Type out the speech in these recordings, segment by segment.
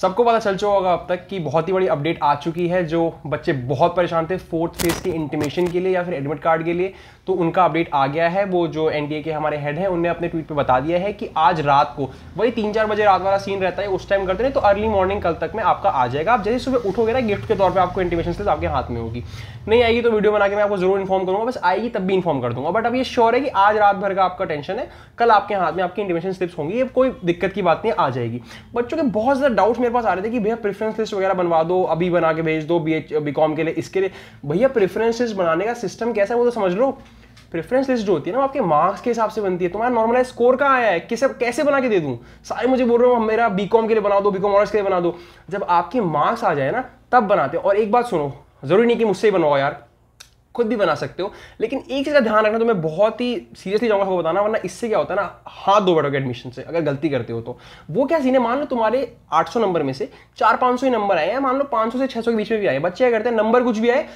सबको पता चल चुका होगा अब तक कि बहुत ही बड़ी अपडेट आ चुकी है जो बच्चे बहुत परेशान थे फोर्थ फेज के इंटीमेशन के लिए या फिर एडमिट कार्ड के लिए तो उनका अपडेट आ गया है वो जो एनडीए के हमारे हेड हैं उनने अपने ट्वीट पे बता दिया है कि आज रात को वही तीन चार बजे रात वाला सीन रहता है उस टाइम करते हैं तो अर्ली मॉर्निंग कल तक में आपका आ जाएगा आप जैसे सुबह उठोगे ना गिफ्ट के तौर पर आपको इंटीमेशन से आपके हाथ में होगी नहीं आएगी तो वीडियो बना के मैं आपको जरूर इन्फॉर्म करूंगा बस आएगी तब भी इन्फॉर्म कर दूंगा बट अब ये श्योर है कि आज रात भर का आपका टेंशन है कल आपके हाथ में आपकी इंटीमेशन स्लिप्स होंगी ये कोई दिक्कत की बात नहीं आ जाएगी बच्चों के बहुत ज़्यादा डाउट मेरे पास आ रहे थे कि भैया प्रेफरेंस लिस्ट वगैरह बनवा दो अभी बना के भेज दो बी एच बी कॉम के लिए इसके लिए भैया प्रेफरेंस लिस्ट बनाने का सिस्टम कैसा है वो तो समझ लो प्रेफरेंस लिस्ट जो होती है ना आपके मार्क्स के हिसाब से बनती है तुम्हारा नॉर्मलाइज स्कोर कहाँ आया है किसे कैसे बना के दे दूँ सारे मुझे बोल रहे हो मेरा बी कॉम के लिए बना दो बी कॉम ऑनर्स के लिए बना दो जब आपके मार्क्स आ जाए ना तब बनाते हैं और एक बात सुनो जरूरी नहीं कि मुझसे ही बनवाओ यार खुद भी बना सकते हो लेकिन एक चीज़ का ध्यान रखना तो मैं बहुत ही सीरियसली जाऊँगा आपको बताना वरना इससे क्या होता है ना हाथ दो बैठोगे एडमिशन से अगर गलती करते हो तो वो क्या सीन है मान लो तुम्हारे 800 नंबर में से चार पाँच ही नंबर आए हैं मान लो 500 से 600 के बीच में भी आए बच्चे क्या करते हैं नंबर कुछ भी आए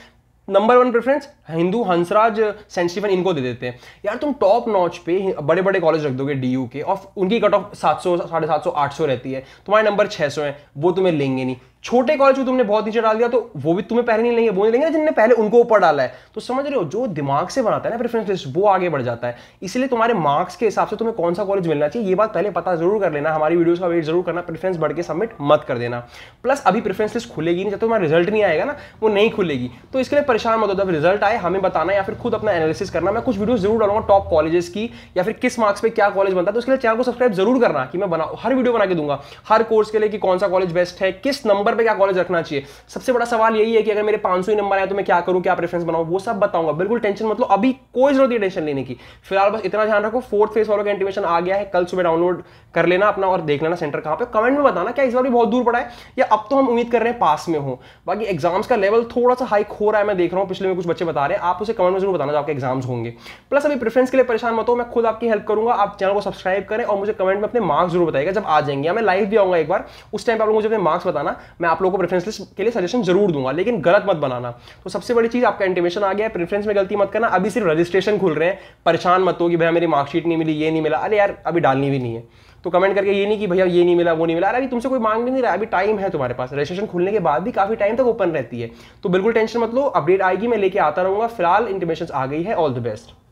number one preference Hindu Hansraj Saint Stephen इनको दे देते हैं यार तुम टॉप नॉच पे बड़े बड़े कॉलेज रख दोगे डी के और उनकी कट ऑफ सात सौ साढ़े सात सौ आठ सौ रहती है तुम्हारे नंबर छः सौ है वो तुम्हें लेंगे नहीं छोटे कॉलेज को तुमने बहुत नीचे डाल दिया तो वो भी तुम्हें पहले नहीं लेंगे वो नहीं लेंगे जिनने पहले उनको ऊपर डाला है तो समझ रहे हो जो दिमाग से बनाता है ना प्रेफरेंस लिस्ट वो आगे बढ़ जाता है इसलिए तुम्हारे मार्क्स के हिसाब से तुम्हें कौन सा कॉलेज मिलना चाहिए ये बात पहले पता जरूर कर लेना हमारी वीडियोज का वेट जरूर करना प्रेफरेंस बढ़ के सबमिट मत कर देना प्लस अभी प्रेफरेंस लिस्ट खुलेगी नहीं जब तुम्हारा रिजल्ट नहीं आएगा ना वो नहीं खुलेगी तो इसके लिए परेशान मत हो जब रिजल्ट आए हमें बताना या फिर खुद अपना एनालिसिस करना मैं कुछ वीडियो जरूर डालूंगा टॉप कॉलेजेस की या फिर किस मार्क्स पे क्या कॉलेज बनता है तो उसके लिए चैनल को सब्सक्राइब जरूर करना कि मैं बना हर वीडियो बना के दूंगा हर कोर्स के लिए कि कौन सा कॉलेज बेस्ट है किस नंबर पे क्या कॉलेज रखना चाहिए सबसे बड़ा सवाल यही है कि अगर मेरे पाँच ही नंबर आए तो मैं क्या करूँ क्या प्रेफरेंस बनाऊँ वो सब बताऊंगा बिल्कुल टेंशन मतलब अभी कोई जरूरत नहीं टेंशन लेने की फिलहाल बस इतना ध्यान रखो फोर्थ फेज वालों का इंटीमेशन आ गया है कल सुबह डाउनलोड कर लेना अपना और देख लेना सेंटर कहाँ पे कमेंट में बताना क्या इस बार भी बहुत दूर पड़ा है या अब तो हम उम्मीद कर रहे हैं पास में हो बाकी एग्जाम्स का लेवल थोड़ा सा हाइक हो रहा है मैं देख रहा हूँ पिछले में कुछ बच्चे बता रहे हैं आप उसे कमेंट में जरूर बताना जो आपके एग्जाम्स होंगे प्लस अभी प्रेफरेंस के लिए परेशान मत हो मैं खुद आपकी हेल्प करूंगा आप चैनल को सब्सक्राइब करें और मुझे कमेंट में अपने मार्क्स जरूर बताएगा जब आ जाएंगे मैं लाइव भी आऊंगा एक बार उस टाइम पर आप मुझे अपने मार्क्स बताना मैं आप लोगों को प्रेफरेंस लिस्ट के लिए सजेशन जरूर दूंगा लेकिन गलत मत बनाना तो सबसे बड़ी चीज़ आपका इंटीमेशन आ गया है प्रेफरेंस में गलती मत करना अभी सिर्फ रजिस्ट्रेशन खुल रहे हैं परेशान मत हो कि भैया मेरी मार्कशीट नहीं मिली ये नहीं मिला अरे यार अभी डालनी भी नहीं है तो कमेंट करके ये नहीं कि भैया ये नहीं मिला वो नहीं मिला अरे अभी तुमसे कोई मांग भी नहीं रहा अभी टाइम है तुम्हारे पास रजिस्ट्रेशन खुलने के बाद भी काफी टाइम तक ओपन रहती है तो बिल्कुल टेंशन मत लो अपडेट आएगी मैं लेके आता रहूंगा फिलहाल इंटीमेशन आ गई है ऑल द बेस्ट